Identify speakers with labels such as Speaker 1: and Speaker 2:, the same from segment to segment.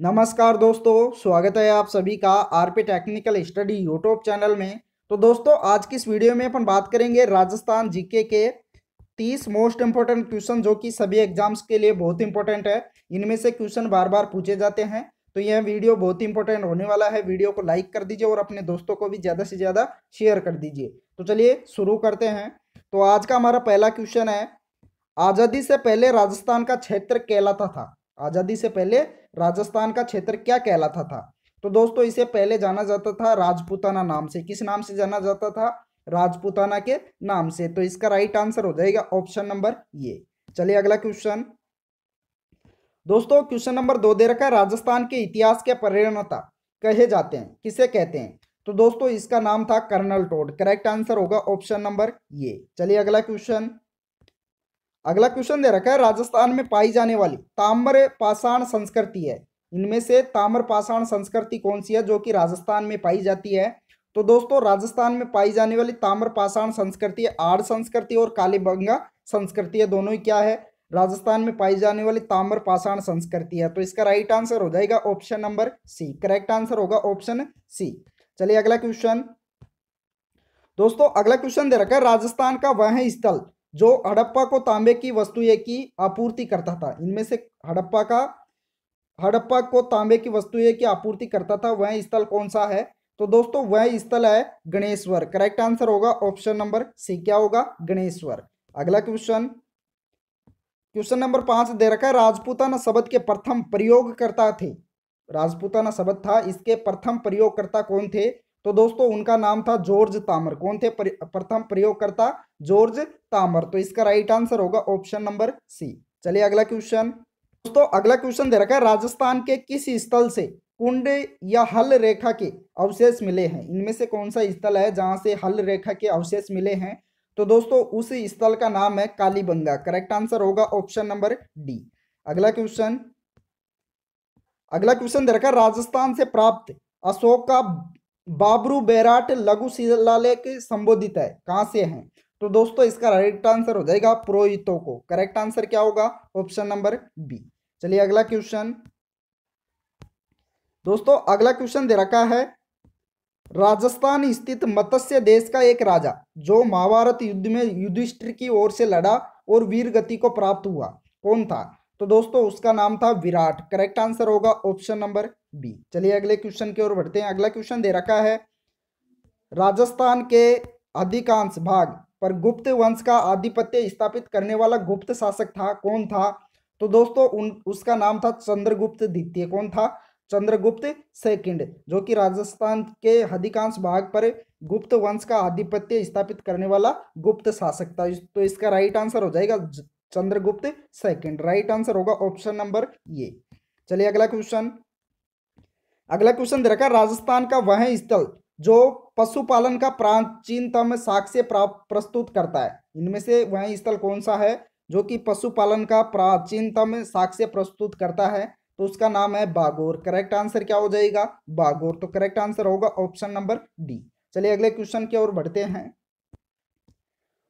Speaker 1: नमस्कार दोस्तों स्वागत है आप सभी का R P technical study YouTube channel में तो दोस्तों आज की इस वीडियो में अपन बात करेंगे राजस्थान जीके के तीस मोस्ट इम्पोर्टेंट क्वेश्चन जो कि सभी एग्जाम्स के लिए बहुत इंपॉर्टेंट है इनमें से क्वेश्चन बार बार पूछे जाते हैं तो यह वीडियो बहुत ही इंपॉर्टेंट होने वाला है वीडियो को लाइक कर दीजिए और अपने दोस्तों को भी ज़्यादा से ज़्यादा शेयर कर दीजिए तो चलिए शुरू करते हैं तो आज का हमारा पहला क्वेश्चन है आज़ादी से पहले राजस्थान का क्षेत्र कहलाता था आज़ादी से पहले राजस्थान का क्षेत्र क्या कहलाता था तो दोस्तों इसे पहले जाना जाता था राजपूताना नाम से किस नाम से जाना जाता था राजपूताना के नाम से तो इसका राइट आंसर हो जाएगा ऑप्शन नंबर ये चलिए अगला क्वेश्चन दोस्तों क्वेश्चन नंबर दो दे रखा है राजस्थान के इतिहास के प्रेरणता कहे जाते हैं किसे कहते हैं तो दोस्तों इसका नाम था कर्नल टोड करेक्ट आंसर होगा ऑप्शन नंबर ये चलिए अगला क्वेश्चन अगला क्वेश्चन दे रखा है राजस्थान में पाई जाने वाली ताम्र पाषाण संस्कृति है इनमें से ताम्र पाषाण संस्कृति कौन सी है जो कि राजस्थान में पाई जाती है तो दोस्तों राजस्थान में पाई जाने वाली ताम्र पाषाण संस्कृति आड़ संस्कृति और कालीबंगा संस्कृति है दोनों ही क्या है राजस्थान में पाई जाने वाली ताम्र पाषाण संस्कृति है तो इसका राइट आंसर हो जाएगा option number C correct answer होगा ऑप्शन सी चलिए अगला क्वेश्चन दोस्तों अगला क्वेश्चन दे रखा है राजस्थान का वह स्थल जो हड़प्पा को तांबे की वस्तुएं की आपूर्ति करता था इनमें से हड़प्पा का हड़प्पा को तांबे की वस्तुएं की आपूर्ति करता था वह स्थल कौन सा है तो दोस्तों वह स्थल है गणेश्वर करेक्ट आंसर होगा ऑप्शन नंबर सी क्या होगा गणेश्वर अगला क्वेश्चन क्वेश्चन नंबर पांच दे रखा है राजपूताना शब्द के प्रथम प्रयोगकर्ता थे राजपूताना शब्द था इसके प्रथम प्रयोगकर्ता कौन थे तो दोस्तों उनका नाम था जॉर्ज तामर कौन थे प्रथम प्रयोगकर्ता जॉर्ज तामर तो इसका राइट आंसर होगा ऑप्शन नंबर सी चलिए अगला क्वेश्चन दोस्तों अगला क्वेश्चन दे रखा है राजस्थान के किस स्थल से कुंड या हल रेखा के अवशेष मिले हैं इनमें से कौन सा स्थल है जहां से हल रेखा के अवशेष मिले हैं तो दोस्तों उस स्थल का नाम है कालीबंगा करेक्ट आंसर होगा ऑप्शन नंबर डी अगला क्वेश्चन अगला क्वेश्चन दे रखा है राजस्थान से प्राप्त का बाबरू बैराट लघु शिलालेख संबोधित है कहां से हैं तो दोस्तों इसका राइट आंसर हो जाएगा पुरोहितों को करेक्ट आंसर क्या होगा ऑप्शन नंबर बी चलिए अगला क्वेश्चन दोस्तों अगला क्वेश्चन दे रखा है राजस्थान स्थित मत्स्य देश का एक राजा जो महाभारत युद्ध में युधिष्ठिर की ओर से लड़ा और वीर गति को प्राप्त हुआ कौन था तो दोस्तों उसका नाम था विराट करेक्ट आंसर होगा ऑप्शन नंबर बी चलिए अगले क्वेश्चन की ओर बढ़ते हैं अगला क्वेश्चन दे रखा है राजस्थान के अधिकांश भाग पर गुप्त वंश का आधिपत्य स्थापित करने वाला गुप्त शासक था कौन था तो दोस्तों उन उसका नाम था चंद्रगुप्त द्वितीय कौन था चंद्रगुप्त सेकंड जो कि राजस्थान के अधिकांश भाग पर गुप्त वंश का आधिपत्य स्थापित करने वाला गुप्त शासक था तो इसका राइट आंसर हो जाएगा चंद्रगुप्त सेकंड राइट आंसर होगा ऑप्शन नंबर ये चलिए अगला क्वेश्चन अगला क्वेश्चन दे रखा राजस्थान का वह स्थल जो पशुपालन का प्राचीनतम साक्ष्य प्रस्तुत करता है इनमें से वह स्थल कौन सा है जो कि पशुपालन का प्राचीनतम साक्ष्य प्रस्तुत करता है तो उसका नाम है बागोर करेक्ट आंसर क्या हो जाएगा बागोर तो करेक्ट आंसर होगा ऑप्शन नंबर डी चलिए अगले क्वेश्चन की ओर बढ़ते हैं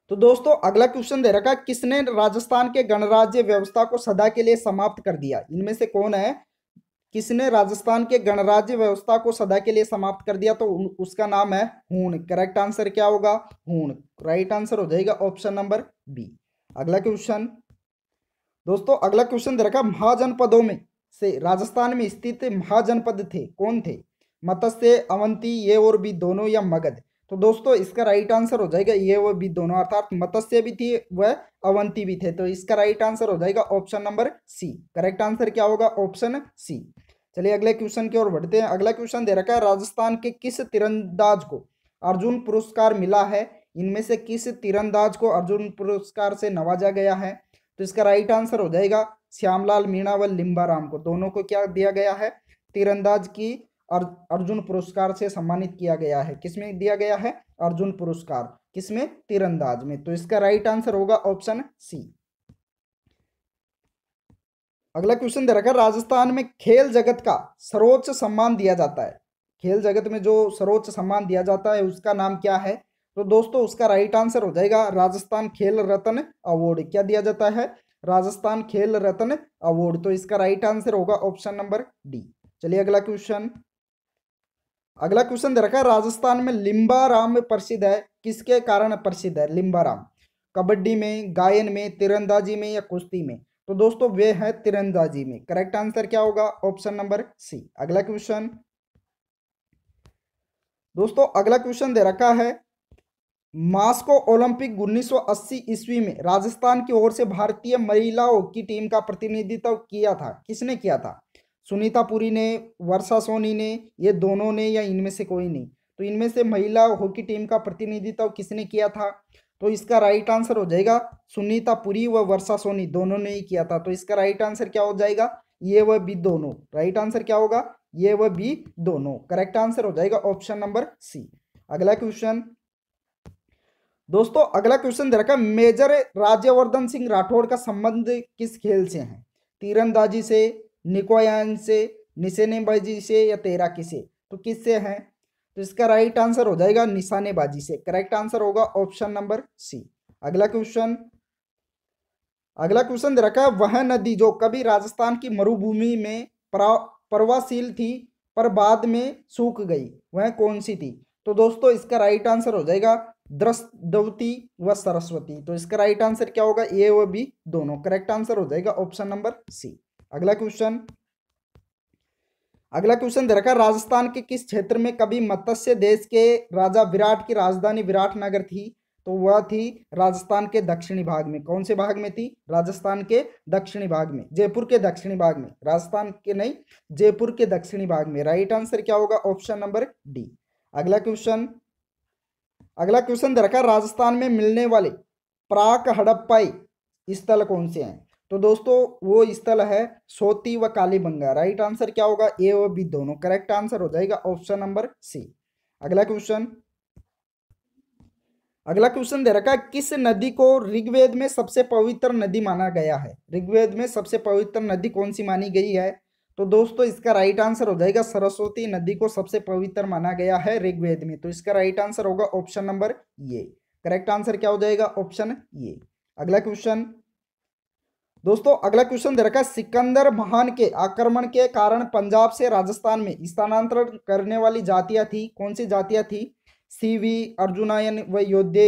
Speaker 1: तो दोस्तों अगला क्वेश्चन दे रखा किसने राजस्थान के गणराज्य व्यवस्था को सदा के लिए समाप्त कर दिया इनमें से कौन है किसने राजस्थान के गणराज्य व्यवस्था को सदा के लिए समाप्त कर दिया तो उसका नाम है हूण करेक्ट आंसर क्या होगा हूण राइट आंसर हो जाएगा ऑप्शन नंबर बी अगला क्वेश्चन दोस्तों अगला क्वेश्चन दे रखा महाजनपदों में से राजस्थान में स्थित महाजनपद थे कौन थे मत्स्य अवंती ये और भी दोनों या मगध तो दोस्तों इसका राइट आंसर हो जाएगा ये वो भी दोनों अर्थात मत्स्य भी थी वह अवंती भी थे तो इसका राइट आंसर हो जाएगा option number C correct answer क्या होगा ऑप्शन सी चलिए अगले क्वेश्चन की ओर बढ़ते हैं अगला क्वेश्चन दे रखा है राजस्थान के किस तिरंदाज को अर्जुन पुरस्कार मिला है इनमें से किस तिरंदाज को अर्जुन पुरस्कार से नवाजा गया है तो इसका राइट आंसर हो जाएगा श्यामलाल मीणा व लिम्बाराम को दोनों को क्या दिया गया है तीरंदाज की अर्जुन पुरस्कार से सम्मानित किया गया है किसमें दिया गया है अर्जुन पुरस्कार किसमें तीरंदाज में तो इसका राइट आंसर होगा ऑप्शन सी अगला क्वेश्चन दे रखा राजस्थान में खेल जगत का सर्वोच्च सम्मान दिया जाता है खेल जगत में जो सर्वोच्च सम्मान दिया जाता है उसका नाम क्या है तो दोस्तों उसका राइट आंसर हो जाएगा राजस्थान खेल रत्न अवार्ड क्या दिया जाता है राजस्थान खेल रत्न अवार्ड तो इसका राइट आंसर होगा ऑप्शन नंबर डी चलिए अगला क्वेश्चन अगला क्वेश्चन दे रखा है राजस्थान में लिंबाराम प्रसिद्ध है किसके कारण प्रसिद्ध है लिंबाराम कबड्डी में गायन में तिरंदाजी में या कुश्ती में तो दोस्तों वे है तिरंदाजी में करेक्ट आंसर क्या होगा ऑप्शन नंबर सी अगला क्वेश्चन दोस्तों अगला क्वेश्चन दे रखा है मास्को ओलंपिक 1980 ईस्वी में राजस्थान की ओर से भारतीय महिलाओं की टीम का प्रतिनिधित्व किया था किसने किया था सुनीता पुरी ने वर्षा सोनी ने ये दोनों ने या इनमें से कोई नहीं तो इनमें से महिला हॉकी टीम का प्रतिनिधित्व किसने किया था तो इसका राइट आंसर हो जाएगा सुनीता पुरी व वर्षा सोनी दोनों ने ही किया था तो इसका राइट आंसर क्या हो जाएगा ये व बी दोनों राइट आंसर क्या होगा ये व बी दोनों करेक्ट आंसर हो जाएगा ऑप्शन नंबर सी अगला क्वेश्चन दोस्तों अगला क्वेश्चन दे रखा मेजर राज्यवर्धन सिंह राठौड़ का संबंध किस खेल से है तीरंदाजी से निकोयान से निशानेबाजी से या तैराकी से तो किससे है तो इसका राइट आंसर हो जाएगा निशानेबाजी से करेक्ट आंसर होगा ऑप्शन नंबर सी अगला क्वेश्चन अगला क्वेश्चन दे रखा है वह नदी जो कभी राजस्थान की मरुभूमि में प्रवासील थी पर बाद में सूख गई वह कौन सी थी तो दोस्तों इसका राइट आंसर हो जाएगा द्रस्तवती व सरस्वती तो इसका राइट आंसर क्या होगा ए व बी दोनों करेक्ट आंसर हो जाएगा ऑप्शन नंबर सी अगला क्वेश्चन अगला क्वेश्चन दे रखा राजस्थान के किस क्षेत्र में कभी मत्स्य देश के राजा विराट की राजधानी विराट नगर थी तो वह थी राजस्थान के दक्षिणी भाग में कौन से भाग में थी राजस्थान के दक्षिणी भाग में जयपुर के दक्षिणी भाग में राजस्थान के नहीं जयपुर के दक्षिणी भाग में राइट आंसर क्या होगा ऑप्शन नंबर डी अगला क्वेश्चन अगला क्वेश्चन दे रखा राजस्थान में मिलने वाले प्राक हड़प्पाई स्थल कौन से हैं तो दोस्तों वो स्थल है सोती व कालीबंगा राइट आंसर क्या होगा ए और बी दोनों करेक्ट आंसर हो जाएगा ऑप्शन नंबर सी अगला क्वेश्चन अगला क्वेश्चन दे रखा किस नदी को ऋग्वेद में सबसे पवित्र नदी माना गया है ऋग्वेद में सबसे पवित्र नदी कौन सी मानी गई है तो दोस्तों इसका राइट आंसर हो जाएगा सरस्वती नदी को सबसे पवित्र माना गया है ऋग्वेद में तो इसका राइट आंसर होगा ऑप्शन नंबर ये करेक्ट आंसर क्या हो जाएगा ऑप्शन ये अगला क्वेश्चन दोस्तों अगला क्वेश्चन दे रखा है सिकंदर महान के आक्रमण के कारण पंजाब से राजस्थान में स्थानांतरण करने वाली जातियां थी कौन सी जातियां थी सीवी अर्जुनायन व योद्धे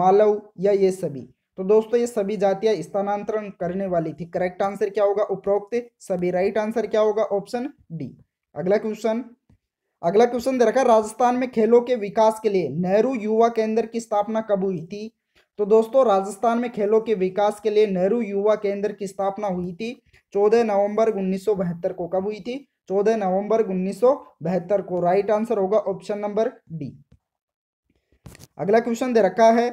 Speaker 1: मालव या ये सभी तो दोस्तों ये सभी जातियां स्थानांतरण करने वाली थी करेक्ट आंसर क्या होगा उपरोक्त सभी राइट आंसर क्या होगा ऑप्शन डी अगला क्वेश्चन अगला क्वेश्चन दे रखा राजस्थान में खेलों के विकास के लिए नेहरू युवा केंद्र की स्थापना कब हुई थी तो दोस्तों राजस्थान में खेलों के विकास के लिए नेहरू युवा केंद्र की स्थापना हुई थी चौदह नवंबर उन्नीस को कब हुई थी चौदह नवंबर उन्नीस को राइट आंसर होगा ऑप्शन नंबर डी अगला क्वेश्चन दे रखा है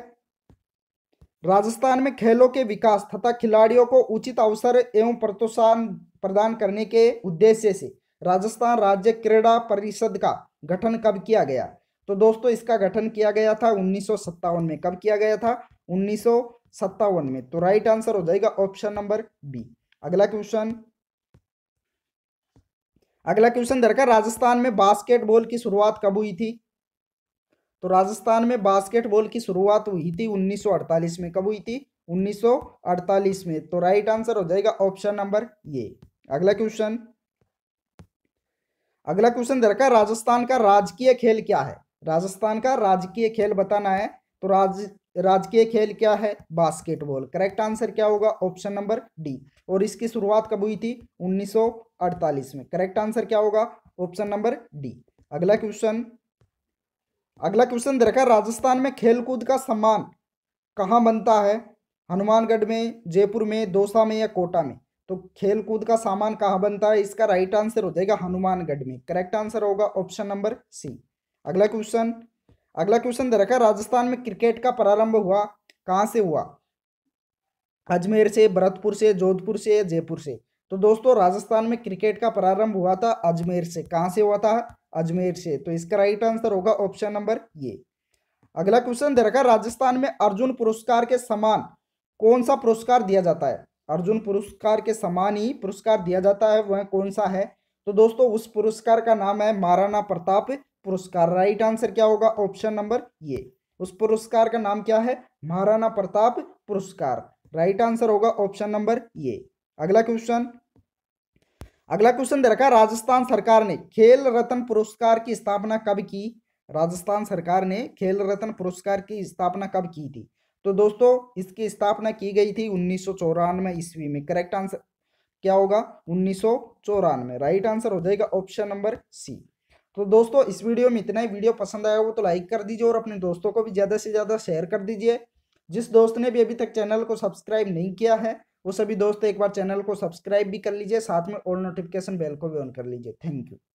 Speaker 1: राजस्थान में खेलों के विकास तथा खिलाड़ियों को उचित अवसर एवं प्रोत्साहन प्रदान करने के उद्देश्य से राजस्थान राज्य क्रीड़ा परिषद का गठन कब किया गया तो दोस्तों इसका गठन किया गया था उन्नीस में कब किया गया था उन्नीस में तो राइट आंसर हो जाएगा ऑप्शन नंबर बी अगला क्वेश्चन अगला क्वेश्चन दरकार राजस्थान में बास्केटबॉल की शुरुआत कब हुई थी तो राजस्थान में बास्केटबॉल की शुरुआत हुई थी 1948 में कब हुई थी 1948 में तो राइट आंसर हो जाएगा ऑप्शन नंबर ये अगला क्वेश्चन अगला क्वेश्चन दरकार राजस्थान का राजकीय खेल क्या है राजस्थान का राजकीय खेल बताना है तो राज राजकीय खेल क्या है बास्केटबॉल करेक्ट आंसर क्या होगा ऑप्शन नंबर डी और इसकी शुरुआत कब हुई थी 1948 में करेक्ट आंसर क्या होगा ऑप्शन नंबर डी अगला क्वेश्चन अगला क्वेश्चन देखा राजस्थान में खेलकूद का सम्मान कहाँ बनता है हनुमानगढ़ में जयपुर में दौसा में या कोटा में तो खेलकूद का सामान कहाँ बनता है इसका राइट आंसर हो जाएगा हनुमानगढ़ में करेक्ट आंसर होगा ऑप्शन नंबर सी अगला क्वेश्चन अगला क्वेश्चन दे रखा राजस्थान में क्रिकेट का प्रारंभ हुआ कहाँ से हुआ अजमेर से भरतपुर से जोधपुर से जयपुर से तो दोस्तों राजस्थान में क्रिकेट का प्रारंभ हुआ था अजमेर से कहाँ से हुआ था अजमेर से तो इसका राइट आंसर होगा ऑप्शन नंबर ये अगला क्वेश्चन दे रखा राजस्थान में अर्जुन पुरस्कार के समान कौन सा पुरस्कार दिया जाता है अर्जुन पुरस्कार के समान ही पुरस्कार दिया जाता है वह कौन सा है तो दोस्तों उस पुरस्कार का नाम है महाराणा प्रताप पुरस्कार राइट आंसर क्या होगा ऑप्शन नंबर ये उस पुरस्कार का नाम क्या है महाराणा प्रताप पुरस्कार राइट आंसर होगा ऑप्शन नंबर ये अगला क्वेश्चन अगला क्वेश्चन दे रखा राजस्थान सरकार ने खेल रत्न पुरस्कार की स्थापना कब की राजस्थान सरकार ने खेल रत्न पुरस्कार की स्थापना कब की थी तो दोस्तों इसकी स्थापना की गई थी उन्नीस ईस्वी में करेक्ट आंसर क्या होगा उन्नीस राइट आंसर हो जाएगा ऑप्शन नंबर सी तो दोस्तों इस वीडियो में इतना ही वीडियो पसंद आया हो तो लाइक कर दीजिए और अपने दोस्तों को भी ज़्यादा से ज़्यादा शेयर कर दीजिए जिस दोस्त ने भी अभी तक चैनल को सब्सक्राइब नहीं किया है वो सभी दोस्त एक बार चैनल को सब्सक्राइब भी कर लीजिए साथ में और नोटिफिकेशन बेल को भी ऑन कर लीजिए थैंक यू